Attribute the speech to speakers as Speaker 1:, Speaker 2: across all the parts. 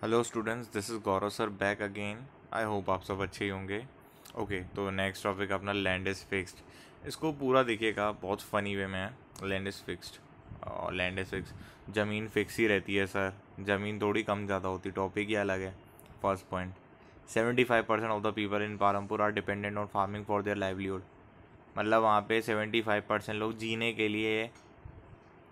Speaker 1: hello students this is Gaurav sir back again I hope आप सब अच्छे ही होंगे ओके तो नेक्स्ट टॉपिक अपना लैंड इज़ फिक्स्ड इसको पूरा देखिएगा बहुत फ़नी वे में है लैंड इज़ फिक्स्ड और लैंड इज़ फिक्स ज़मीन फिक्स ही रहती है सर ज़मीन थोड़ी कम ज़्यादा होती टॉपिक ही अलग है first point seventy five percent of the people in Parampur are dependent on farming for their livelihood मतलब वहाँ पे सेवेंटी फाइव परसेंट लोग जीने के लिए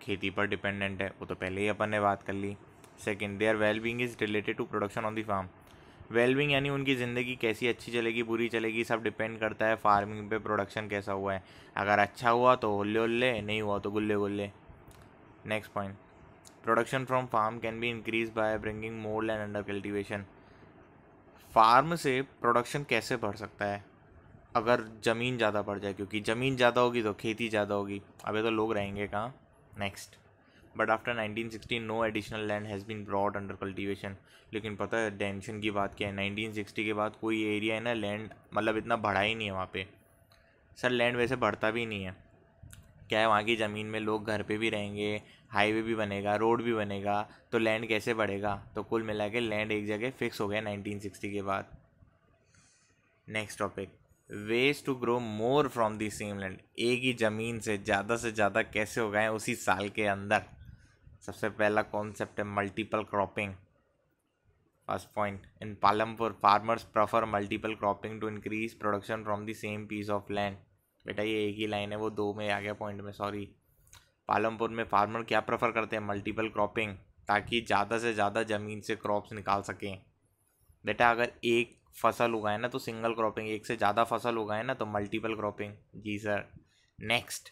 Speaker 1: खेती पर डिपेंडेंट है वो तो पहले ही अपन ने बात कर ली second their well being is related to production on the farm well being यानी उनकी ज़िंदगी कैसी अच्छी चलेगी बुरी चलेगी सब डिपेंड करता है फार्मिंग पे प्रोडक्शन कैसा हुआ है अगर अच्छा हुआ तो होल्ले उल्ले नहीं हुआ तो गुल्ले गुल्ले next point production from farm can be increase by bringing more land under cultivation farm से प्रोडक्शन कैसे बढ़ सकता है अगर ज़मीन ज़्यादा बढ़ जाए क्योंकि ज़मीन ज़्यादा होगी तो खेती ज़्यादा होगी अभी तो लोग रहेंगे कहाँ next but after 1960 no additional land has been brought under cultivation लेकिन पता है टेंशन की बात क्या है 1960 के बाद कोई एरिया है ना लैंड मतलब इतना बढ़ा ही नहीं है वहाँ पे सर लैंड वैसे बढ़ता भी नहीं है क्या है वहाँ की ज़मीन में लोग घर पे भी रहेंगे हाईवे भी बनेगा रोड भी बनेगा तो लैंड कैसे बढ़ेगा तो कुल मिला के लैंड एक जगह फिक्स हो गया नाइनटीन के बाद next topic ways to grow more from the same land एक ही ज़मीन से ज़्यादा से ज़्यादा कैसे हो गए उसी साल के अंदर सबसे पहला कॉन्सेप्ट है multiple cropping first point in Palampur farmers prefer multiple cropping to increase production from the same piece of land बेटा ये एक ही लाइन है वो दो में आ गया पॉइंट में सॉरी पालमपुर में फार्मर क्या प्रेफर करते हैं मल्टीपल क्रॉपिंग ताकि ज़्यादा से ज़्यादा ज़मीन से क्रॉप्स निकाल सकें बेटा अगर एक फसल उगाए ना तो सिंगल क्रॉपिंग एक से ज़्यादा फसल उगाए ना तो मल्टीपल क्रॉपिंग जी sir next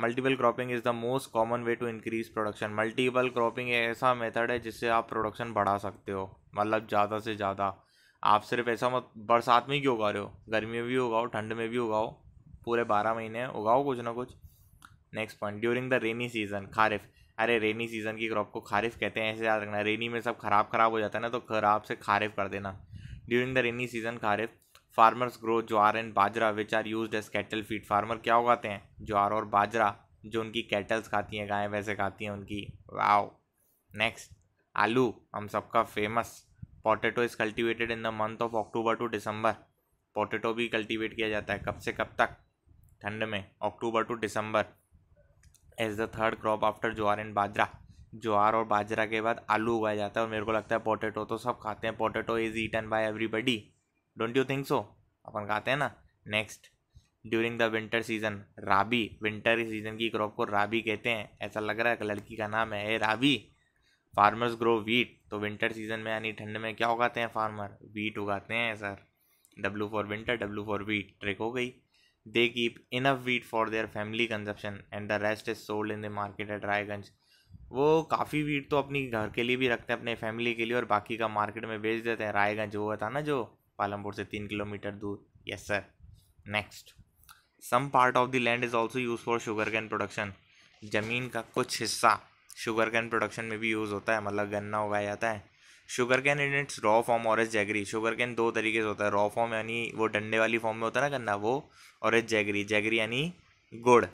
Speaker 1: multiple cropping is the most common way to increase production multiple cropping ऐसा मेथड है जिससे आप प्रोडक्शन बढ़ा सकते हो मतलब ज़्यादा से ज़्यादा आप सिर्फ ऐसा मत बरसात में क्यों उगा रहे हो गर्मी में भी उगाओ ठंड में भी उगाओ पूरे बारह महीने उगाओ कुछ ना कुछ next point during the rainy season kharif अरे रेनी सीजन की क्रॉप को खारिफ कहते हैं ऐसे याद रखना रेनी में सब खराब खराब हो जाता है ना तो खराब से खारिफ कर देना during the rainy season kharif farmers grow jowar and bajra which are use as cattle feed farmer क्या उगाते हैं ज्वार और बाजरा जो उनकी कैटल्स खाती हैं गायें वैसे खाती हैं उनकी वाओ नेक्स्ट आलू हम सबका famous potato is cultivated in the month of October to December potato भी कल्टीवेट किया जाता है कब से कब तक ठंड में October to December as the third crop after jowar and bajra jowar और बाजरा के बाद आलू उगाया जाता है और मेरे को लगता है पोटैटो तो सब खाते हैं potato is eaten by everybody don't you think so अपन कहते हैं ना next during the winter season rabi winter season की क्रॉप को राबी कहते हैं ऐसा लग रहा है कि लड़की का नाम है ए राबी फार्मर्स ग्रो वीट तो विंटर सीजन में यानी ठंड में क्या उगाते हैं फार्मर वीट उगाते हैं sir W for winter W for wheat trick हो गई they keep enough wheat for their family consumption and the rest is sold in the market at Raiganj वो काफ़ी वीट तो अपनी घर के लिए भी रखते हैं अपने फैमिली के लिए और बाकी का मार्केट में बेच देते हैं रायगंज वो था ना जो पालमपुर से तीन किलोमीटर दूर yes sir next some part of the land is also use for sugarcane production ज़मीन का कुछ हिस्सा शुगर कैन प्रोडक्शन में भी यूज़ होता है मतलब गन्ना उगाया जाता है sugarcane in its raw form और एज जैगरी शुगर कैन दो तरीके से होता है रॉ फॉर्म यानी वो डंडे वाली फॉर्म में होता है ना गन्ना वो और एज जैगरी जैगरी यानी गुड़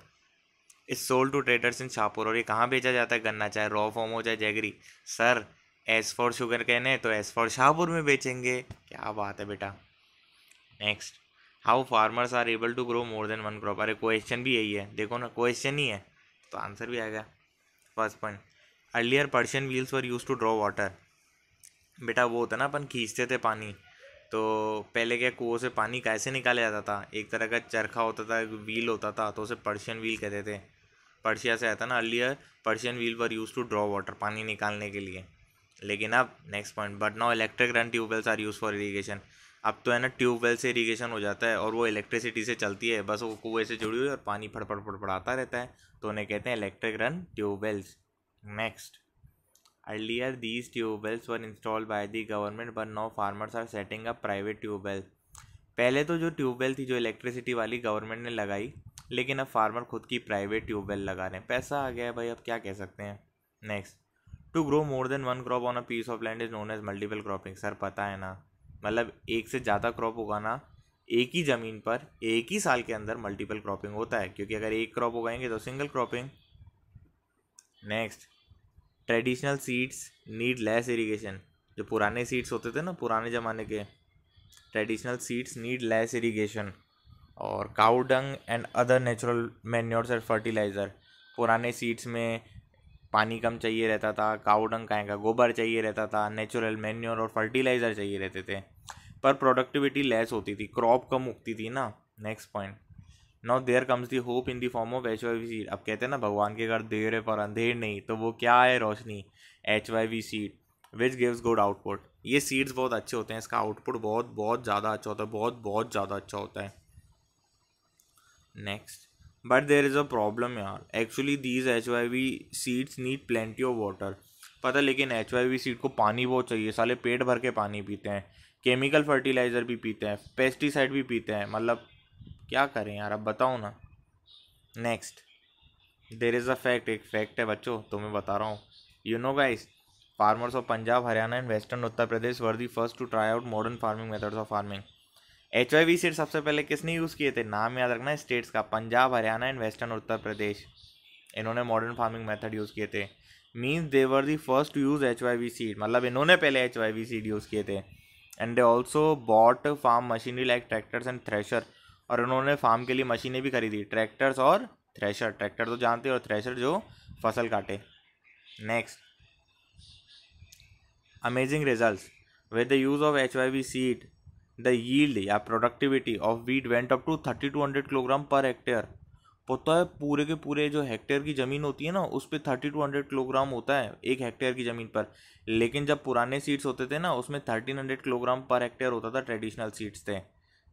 Speaker 1: is sold to traders in Shahpur और ये कहाँ बेचा जाता है गन्ना चाहे रॉ फॉर्म हो चाहे jaggery sir S for sugar कहने तो एस फॉर शाहपुर में बेचेंगे क्या बात है बेटा next how farmers are able to grow more than one crop अरे क्वेश्चन भी यही है देखो ना क्वेश्चन ही है तो आंसर भी आएगा first point earlier Persian wheels were used to draw water बेटा वो होता ना अपन खींचते थे पानी तो पहले क्या कुओं से पानी कैसे निकाला जाता था एक तरह का चरखा होता था व्हील होता था तो उसे पर्शियन व्हील कहते थे पर्शिया से आता ना earlier Persian wheel were used to draw water पानी निकालने के लिए लेकिन अब next point but now electric run tubewells are used for irrigation अब तो है ना ट्यूबवेल से इरीगेशन हो जाता है और वो इलेक्ट्रिसिटी से चलती है बस वो कुएं से जुड़ी हुई और पानी फटफड़ आता रहता है तो उन्हें कहते हैं electric run tubewells next earlier these tubewells were installed by the government but now farmers are setting up private tubewell पहले तो जो ट्यूबवेल थी जो इलेक्ट्रिसिटी वाली गवर्नमेंट ने लगाई लेकिन अब फार्मर खुद की प्राइवेट ट्यूबवेल लगा रहे हैं पैसा आ गया है भाई अब क्या कह सकते हैं next to grow more than one crop on a piece of land is known as multiple cropping sir पता है ना मतलब एक से ज़्यादा क्रॉप उगाना एक ही ज़मीन पर एक ही साल के अंदर मल्टीपल क्रॉपिंग होता है क्योंकि अगर एक क्रॉप उगाएंगे तो single cropping next traditional seeds need less irrigation जो पुराने सीड्स होते थे ना पुराने ज़माने के traditional seeds need less irrigation और cow dung and other natural manures and fertiliser पुराने सीड्स में पानी कम चाहिए रहता था काउडंग काय का गोबर चाहिए रहता था नेचुरल मैन्योर और फर्टिलाइज़र चाहिए रहते थे पर प्रोडक्टिविटी लेस होती थी क्रॉप कम उगती थी ना next point now there comes the hope in the form of H Y V seed अब कहते हैं ना भगवान के घर देर है पर अंधेर नहीं तो वो क्या है रोशनी H Y V seed which gives good output ये सीड्स बहुत अच्छे होते हैं इसका आउटपुट बहुत बहुत ज़्यादा अच्छा होता है बहुत बहुत ज़्यादा अच्छा होता है next but there is a problem यार actually these H Y V seeds need plenty of water पता लेकिन एच वाई वी सीड को पानी बहुत चाहिए साले पेट भर के पानी पीते हैं केमिकल फर्टिलाइज़र भी पीते हैं पेस्टिसाइड भी पीते हैं मतलब क्या करें यार अब बताओ ना next there is a fact एक फैक्ट है बच्चों तो मैं बता रहा हूँ you know guys farmers of Punjab Haryana and western Uttar Pradesh were the first to try out modern farming methods of farming H I V seed सबसे पहले किसने यूज़ किए थे नाम याद रखना स्टेट्स का पंजाब हरियाणा एंड वेस्टर्न उत्तर प्रदेश इन्होंने मॉडर्न फार्मिंग मेथड यूज़ किए थे means they were the first to use H Y V seed मतलब इन्होंने पहले H Y V seed use किए थे and they also bought farm machinery like tractors and thresher और उन्होंने फार्म के लिए मशीनें भी खरीदी ट्रैक्टर्स और थ्रेशर ट्रैक्टर तो जानते और थ्रेशर जो फसल काटे next amazing result with the use of H Y V seed the yield या productivity of wheat went up to thirty two hundred kilogram per hectare होता है पूरे के पूरे जो हेक्टेयर की ज़मीन होती है ना उस पर थर्टी टू हंड्रेड किलोग्राम होता है एक हेक्टेयर की ज़मीन पर लेकिन जब पुराने सीड्स होते थे ना उसमें thirteen hundred kilogram per hectare होता था ट्रेडिशनल सीड्स थे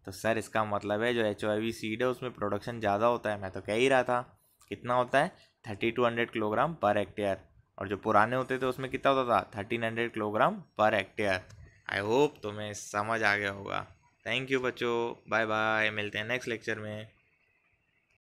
Speaker 1: तो सर इसका मतलब है जो एच वी सीड है उसमें प्रोडक्शन ज़्यादा होता है मैं तो कह ही रहा था कितना होता है thirty two hundred kilogram per hectare और जो पुराने होते थे उसमें कितना होता था thirteen hundred kilogram per hectare I hope तुम्हें समझ आ गया होगा थैंक यू बच्चों बाय बाय मिलते हैं नेक्स्ट लेक्चर में